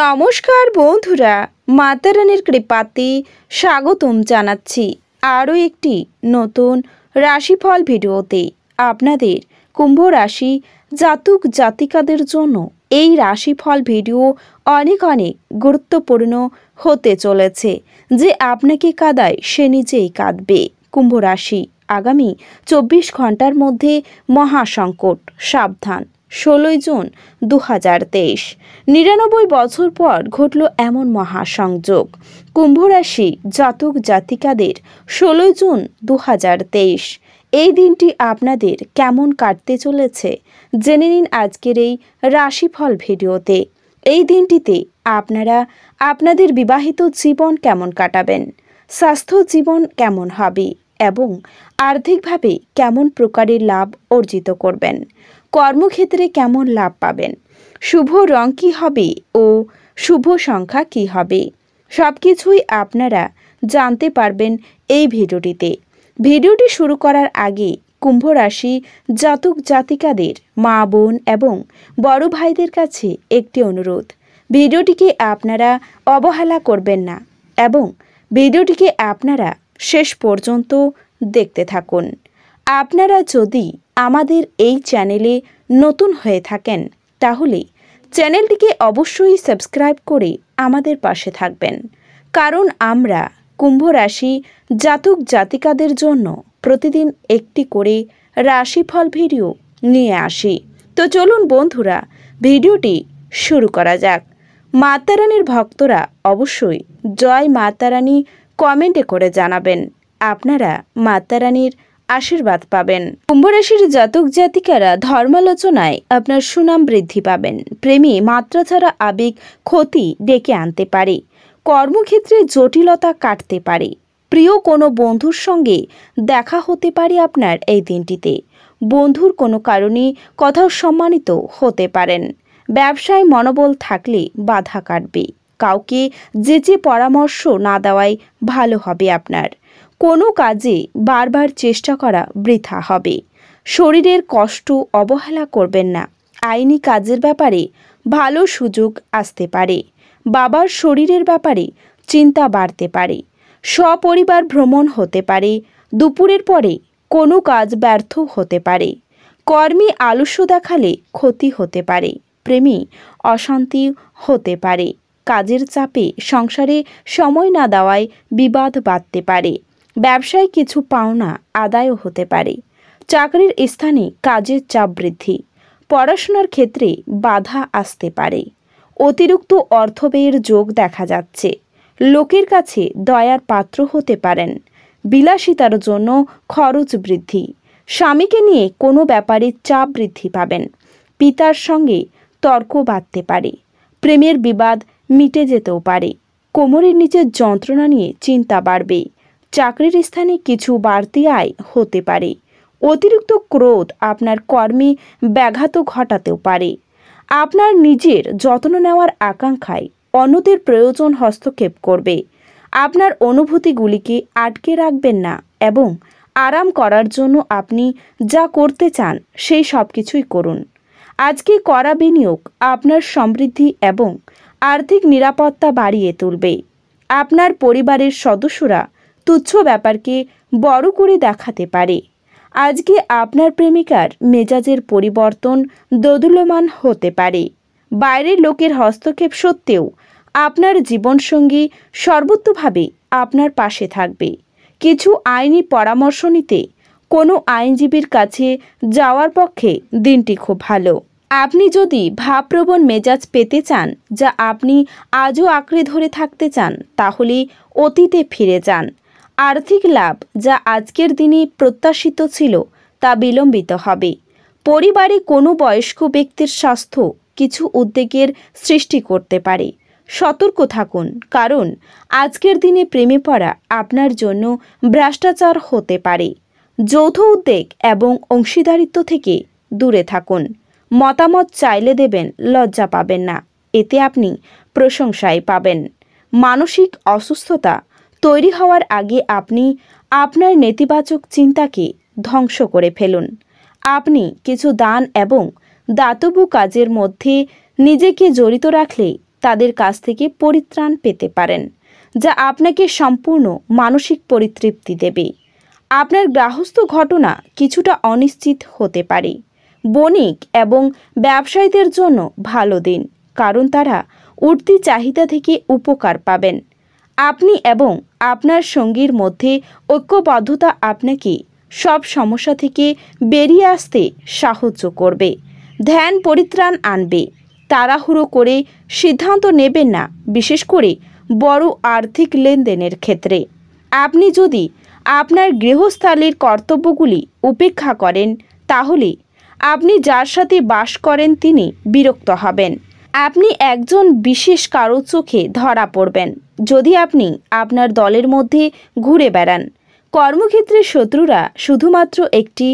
নমস্কার বন্ধুরা মাতারানের কৃপাতে স্বাগতম জানাচ্ছি আরও একটি নতুন রাশিফল ভিডিওতে আপনাদের কুম্ভ রাশি জাতক জাতিকাদের জন্য এই রাশিফল ভিডিও অনেক অনেক গুরুত্বপূর্ণ হতে চলেছে যে আপনাকে কাদায় সে নিজেই কাঁদবে কুম্ভ রাশি আগামী চব্বিশ ঘন্টার মধ্যে মহাসংকট সাবধান ষোলোই জুন দু হাজার তেইশ নিরানব্বই বছর পর ঘটল এমন মহাসংযোগ কুম্ভরাশি জাতক জাতিকাদের ষোলোই জুন দু হাজার তেইশ এই দিনটি আপনাদের কেমন কাটতে চলেছে জেনে নিন আজকের এই রাশিফল ভিডিওতে এই দিনটিতে আপনারা আপনাদের বিবাহিত জীবন কেমন কাটাবেন স্বাস্থ্য জীবন কেমন হবে এবং আর্থিকভাবে কেমন প্রকারের লাভ অর্জিত করবেন কর্মক্ষেত্রে কেমন লাভ পাবেন শুভ রং কী হবে ও শুভ সংখ্যা কী হবে সব কিছুই আপনারা জানতে পারবেন এই ভিডিওটিতে ভিডিওটি শুরু করার আগে কুম্ভ রাশি জাতক জাতিকাদের মা বোন এবং বড় ভাইদের কাছে একটি অনুরোধ ভিডিওটিকে আপনারা অবহেলা করবেন না এবং ভিডিওটিকে আপনারা শেষ পর্যন্ত দেখতে থাকুন আপনারা যদি আমাদের এই চ্যানেলে নতুন হয়ে থাকেন তাহলে চ্যানেলটিকে অবশ্যই সাবস্ক্রাইব করে আমাদের পাশে থাকবেন কারণ আমরা কুম্ভ রাশি জাতক জাতিকাদের জন্য প্রতিদিন একটি করে রাশিফল ভিডিও নিয়ে আসি তো চলুন বন্ধুরা ভিডিওটি শুরু করা যাক মাতারানির ভক্তরা অবশ্যই জয় মাতারানী কমেন্টে করে জানাবেন আপনারা মাতারানির আশীর্বাদ পাবেন কুম্ভরাশির জাতক জাতিকারা ধর্মালোচনায় আপনার সুনাম বৃদ্ধি পাবেন প্রেমী মাত্রা ছাড়া আবেগ ক্ষতি ডেকে আনতে পারে কর্মক্ষেত্রে জটিলতা কাটতে পারে প্রিয় কোনো বন্ধুর সঙ্গে দেখা হতে পারে আপনার এই দিনটিতে বন্ধুর কোনো কারণে কোথাও সম্মানিত হতে পারেন ব্যবসায় মনোবল থাকলে বাধা কাটবে কাউকে যে যে পরামর্শ না দেওয়াই ভালো হবে আপনার কোনো কাজে বারবার চেষ্টা করা বৃথা হবে শরীরের কষ্ট অবহেলা করবেন না আইনি কাজের ব্যাপারে ভালো সুযোগ আসতে পারে বাবার শরীরের ব্যাপারে চিন্তা বাড়তে পারে সপরিবার ভ্রমণ হতে পারে দুপুরের পরে কোনো কাজ ব্যর্থ হতে পারে কর্মে আলস্য দেখালে ক্ষতি হতে পারে প্রেমী অশান্তি হতে পারে কাজের চাপে সংসারে সময় না দেওয়ায় বিবাদ বাঁধতে পারে ব্যবসায় কিছু পাওনা আদায়ও হতে পারে চাকরির স্থানে কাজের চাপ বৃদ্ধি পড়াশোনার ক্ষেত্রে বাধা আসতে পারে অতিরিক্ত অর্থ ব্যয়ের যোগ দেখা যাচ্ছে লোকের কাছে দয়ার পাত্র হতে পারেন বিলাসিতার জন্য খরচ বৃদ্ধি স্বামীকে নিয়ে কোনো ব্যাপারে চাপ বৃদ্ধি পাবেন পিতার সঙ্গে তর্ক বাঁধতে পারে প্রেমের বিবাদ মিটে যেতেও পারে কোমরের নিচের যন্ত্রণা নিয়ে চিন্তা বাড়বে চাকরির স্থানে কিছু বাড়তি আয় হতে পারে অতিরিক্ত ক্রোধ আপনার কর্মে ব্যাঘাত ঘটাতেও পারে আপনার নিজের যত্ন নেওয়ার আকাঙ্ক্ষায় অন্যদের প্রয়োজন হস্তক্ষেপ করবে আপনার অনুভূতিগুলিকে আটকে রাখবেন না এবং আরাম করার জন্য আপনি যা করতে চান সেই সব কিছুই করুন আজকে করা বিনিয়োগ আপনার সমৃদ্ধি এবং আর্থিক নিরাপত্তা বাড়িয়ে তুলবে আপনার পরিবারের সদস্যরা তুচ্ছ ব্যাপারকে বড় করে দেখাতে পারে আজকে আপনার প্রেমিকার মেজাজের পরিবর্তন দোদুলমান হতে পারে বাইরের লোকের হস্তক্ষেপ সত্ত্বেও আপনার জীবনসঙ্গী সর্বোত্তভাবে আপনার পাশে থাকবে কিছু আইনি পরামর্শ নিতে কোনো আইনজীবীর কাছে যাওয়ার পক্ষে দিনটি খুব ভালো আপনি যদি ভাবপ্রবণ মেজাজ পেতে চান যা আপনি আজও আঁকড়ে ধরে থাকতে চান তাহলে অতীতে ফিরে যান আর্থিক লাভ যা আজকের দিনে প্রত্যাশিত ছিল তা বিলম্বিত হবে পরিবারে কোনো বয়স্ক ব্যক্তির স্বাস্থ্য কিছু উদ্বেগের সৃষ্টি করতে পারে সতর্ক থাকুন কারণ আজকের দিনে প্রেমে পড়া আপনার জন্য ভ্রষ্টাচার হতে পারে যৌথ উদ্বেগ এবং অংশীদারিত্ব থেকে দূরে থাকুন মতামত চাইলে দেবেন লজ্জা পাবেন না এতে আপনি প্রশংসাই পাবেন মানসিক অসুস্থতা তৈরি হওয়ার আগে আপনি আপনার নেতিবাচক চিন্তাকে ধ্বংস করে ফেলুন আপনি কিছু দান এবং দাতব্য কাজের মধ্যে নিজেকে জড়িত রাখলে তাদের কাছ থেকে পরিত্রাণ পেতে পারেন যা আপনাকে সম্পূর্ণ মানসিক পরিতৃপ্তি দেবে আপনার গ্রাহস্থ ঘটনা কিছুটা অনিশ্চিত হতে পারে বণিক এবং ব্যবসায়ীদের জন্য ভালো দিন কারণ তারা উঠতি চাহিদা থেকে উপকার পাবেন আপনি এবং আপনার সঙ্গীর মধ্যে ঐক্যবদ্ধতা আপনাকে সব সমস্যা থেকে বেরিয়ে আসতে সাহায্য করবে ধ্যান পরিত্রাণ আনবে তাড়াহুড়ো করে সিদ্ধান্ত নেবেন না বিশেষ করে বড় আর্থিক লেনদেনের ক্ষেত্রে আপনি যদি আপনার গৃহস্থালীর কর্তব্যগুলি উপেক্ষা করেন তাহলে আপনি যার সাথে বাস করেন তিনি বিরক্ত হবেন আপনি একজন বিশেষ কারো চোখে ধরা পড়বেন যদি আপনি আপনার দলের মধ্যে ঘুরে বেড়ান কর্মক্ষেত্রে শত্রুরা শুধুমাত্র একটি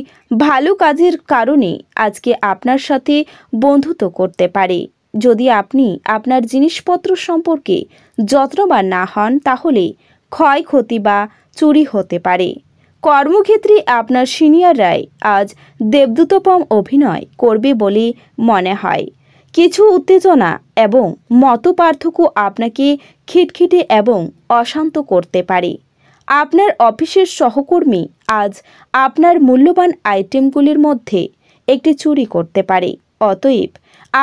ভালো কাজের কারণে আজকে আপনার সাথে বন্ধুত্ব করতে পারে যদি আপনি আপনার জিনিসপত্র সম্পর্কে যত্নবান না হন তাহলে ক্ষয়ক্ষতি বা চুরি হতে পারে কর্মক্ষেত্রে আপনার সিনিয়ররাই আজ দেবদূতপম অভিনয় করবে বলে মনে হয় কিছু উত্তেজনা এবং মত পার্থক্য আপনাকে খিটখিটে এবং অশান্ত করতে পারে আপনার অফিসের সহকর্মী আজ আপনার মূল্যবান আইটেমগুলির মধ্যে একটি চুরি করতে পারে অতএব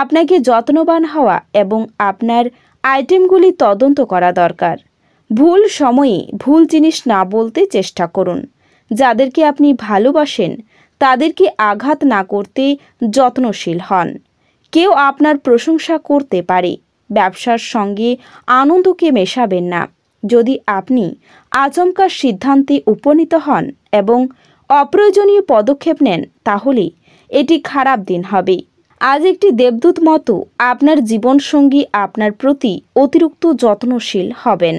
আপনাকে যত্নবান হওয়া এবং আপনার আইটেমগুলি তদন্ত করা দরকার ভুল সময়ে ভুল জিনিস না বলতে চেষ্টা করুন যাদেরকে আপনি ভালোবাসেন তাদেরকে আঘাত না করতে যত্নশীল হন কেউ আপনার প্রশংসা করতে পারে ব্যবসার সঙ্গে আনন্দকে মেশাবেন না যদি আপনি আচমকার সিদ্ধান্তে উপনীত হন এবং অপ্রয়োজনীয় পদক্ষেপ নেন তাহলে এটি খারাপ দিন হবে আজ একটি দেবদূত মতো আপনার জীবনসঙ্গী আপনার প্রতি অতিরিক্ত যত্নশীল হবেন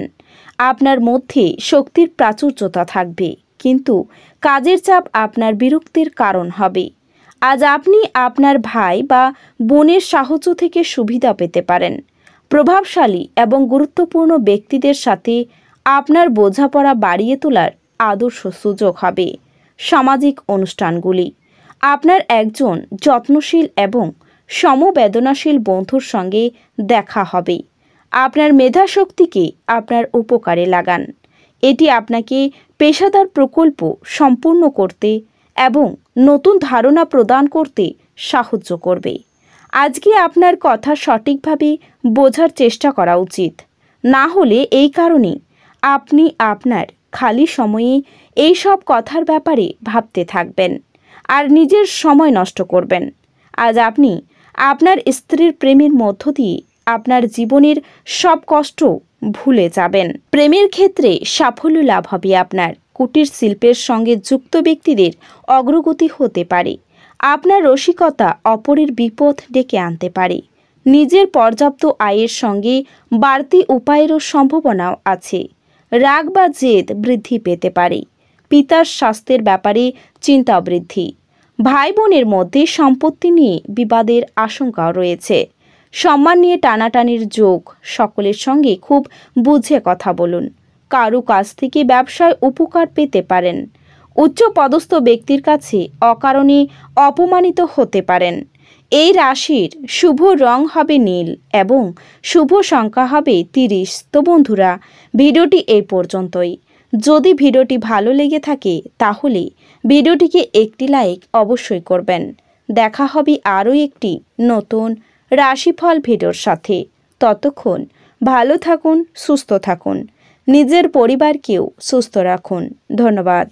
আপনার মধ্যে শক্তির প্রাচুর্যতা থাকবে কিন্তু কাজের চাপ আপনার বিরক্তির কারণ হবে আজ আপনি আপনার ভাই বা বোনের সাহচ থেকে সুবিধা পেতে পারেন প্রভাবশালী এবং গুরুত্বপূর্ণ ব্যক্তিদের সাথে আপনার বোঝাপড়া বাড়িয়ে তোলার আদর্শ সুযোগ হবে সামাজিক অনুষ্ঠানগুলি আপনার একজন যত্নশীল এবং সমবেদনাশীল বন্ধুর সঙ্গে দেখা হবে আপনার মেধাশক্তিকে আপনার উপকারে লাগান এটি আপনাকে পেশাদার প্রকল্প সম্পূর্ণ করতে এবং নতুন ধারণা প্রদান করতে সাহায্য করবে আজকে আপনার কথা সঠিকভাবে বোঝার চেষ্টা করা উচিত না হলে এই কারণে আপনি আপনার খালি সময়ে এই সব কথার ব্যাপারে ভাবতে থাকবেন আর নিজের সময় নষ্ট করবেন আজ আপনি আপনার স্ত্রীর প্রেমের মধ্য দিয়ে আপনার জীবনের সব কষ্ট ভুলে যাবেন প্রেমের ক্ষেত্রে সাফল্য লাভ হবে আপনার কুটির শিল্পের সঙ্গে যুক্ত ব্যক্তিদের অগ্রগতি হতে পারে আপনার রসিকতা অপরের বিপদ ডেকে আনতে পারে নিজের পর্যাপ্ত আয়ের সঙ্গে বাড়তি উপায়েরও সম্ভাবনাও আছে রাগ বা জেদ বৃদ্ধি পেতে পারে পিতার স্বাস্থ্যের ব্যাপারে চিন্তা বৃদ্ধি ভাই বোনের মধ্যে সম্পত্তি নিয়ে বিবাদের আশঙ্কাও রয়েছে সম্মান নিয়ে টানাটানির যোগ সকলের সঙ্গে খুব বুঝে কথা বলুন কারু কাছ থেকে ব্যবসায় উপকার পেতে পারেন উচ্চ পদস্থ ব্যক্তির কাছে অকারণে অপমানিত হতে পারেন এই রাশির শুভ রং হবে নীল এবং শুভ সংখ্যা হবে তিরিশ তো বন্ধুরা ভিডিওটি এই পর্যন্তই যদি ভিডিওটি ভালো লেগে থাকে তাহলে ভিডিওটিকে একটি লাইক অবশ্যই করবেন দেখা হবে আরও একটি নতুন রাশিফল ভিডিওর সাথে ততক্ষণ ভালো থাকুন সুস্থ থাকুন নিজের পরিবারকেও সুস্থ রাখুন ধন্যবাদ